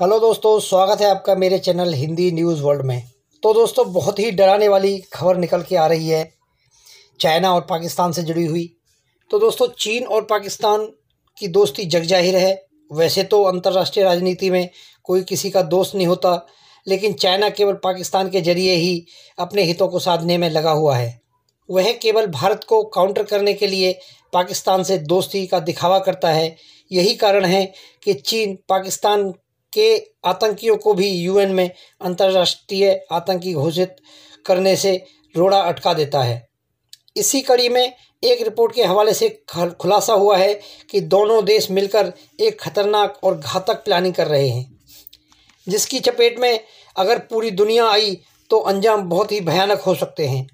hello दोस्तों स्वागत है आपका मेरे चैनल हिंदी न्यूज़ वर्ल्ड में तो दोस्तों बहुत ही डराने वाली खबर निकल के आ रही है चाइना और पाकिस्तान से जुड़ी हुई तो दोस्तों चीन और पाकिस्तान की दोस्ती जग जाहिर है वैसे तो अंतर्राष्ट्रीय राजनीति में कोई किसी का दोस्त नहीं होता लेकिन चाइना केवल पाकिस्तान के जरिए ही अपने हितों को साधने में लगा हुआ है वह केवल भारत को काउंटर करने के लिए पाकिस्तान से दोस्ती का दिखावा करता है यही कारण है कि चीन पाकिस्तान के आतंकियों को भी यूएन में अंतर्राष्ट्रीय आतंकी घोषित करने से रोड़ा अटका देता है इसी कड़ी में एक रिपोर्ट के हवाले से खुलासा हुआ है कि दोनों देश मिलकर एक खतरनाक और घातक प्लानिंग कर रहे हैं जिसकी चपेट में अगर पूरी दुनिया आई तो अंजाम बहुत ही भयानक हो सकते हैं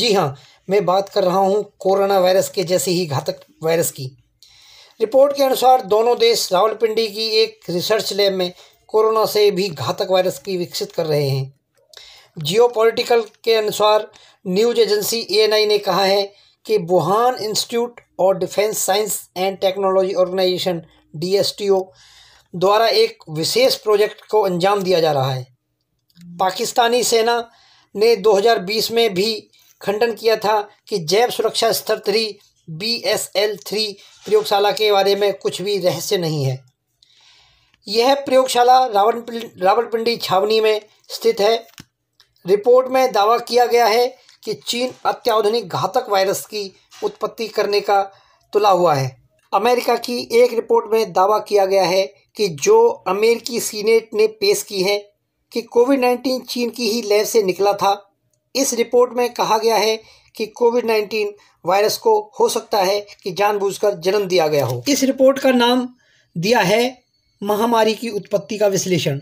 जी हाँ मैं बात कर रहा हूँ कोरोना वायरस के जैसे ही घातक वायरस की रिपोर्ट के अनुसार दोनों देश रावलपिंडी की एक रिसर्च लैब में कोरोना से भी घातक वायरस की विकसित कर रहे हैं जियोपॉलिटिकल के अनुसार न्यूज एजेंसी एएनआई ने कहा है कि वुहान इंस्टीट्यूट और defence science and technology organisation DSTO द्वारा एक विशेष प्रोजेक्ट को अंजाम दिया जा रहा है पाकिस्तानी सेना ने 2020 में भी खंडन किया था कि जैव सुरक्षा स्तर three B S L three प्रयोगशाला के बारे में कुछ भी रहस्य नहीं है यह प्रयोगशाला रावण रावणपिंडी छावनी में स्थित है रिपोर्ट में दावा किया गया है कि चीन अत्याधुनिक घातक वायरस की उत्पत्ति करने का तुला हुआ है अमेरिका की एक रिपोर्ट में दावा किया गया है कि जो अमेरिकी सीनेट ने पेश की है कि कोविड नाइन्टीन चीन की ही लैब से निकला था इस रिपोर्ट में कहा गया है कि कोविड 19 वायरस को हो सकता है कि जानबूझकर जन्म दिया गया हो इस रिपोर्ट का नाम दिया है महामारी की उत्पत्ति का विश्लेषण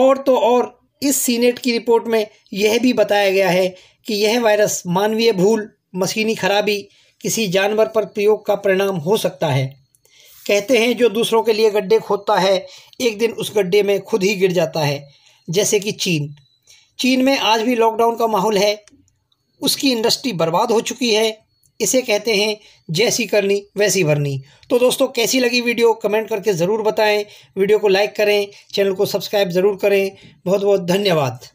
और तो और इस सीनेट की रिपोर्ट में यह भी बताया गया है कि यह वायरस मानवीय भूल मशीनी खराबी किसी जानवर पर प्रयोग का परिणाम हो सकता है कहते हैं जो दूसरों के लिए गड्ढे खोदता है एक दिन उस गड्ढे में खुद ही गिर जाता है जैसे कि चीन चीन में आज भी लॉकडाउन का माहौल है उसकी इंडस्ट्री बर्बाद हो चुकी है इसे कहते हैं जैसी करनी वैसी भरनी तो दोस्तों कैसी लगी वीडियो कमेंट करके ज़रूर बताएं वीडियो को लाइक करें चैनल को सब्सक्राइब ज़रूर करें बहुत बहुत धन्यवाद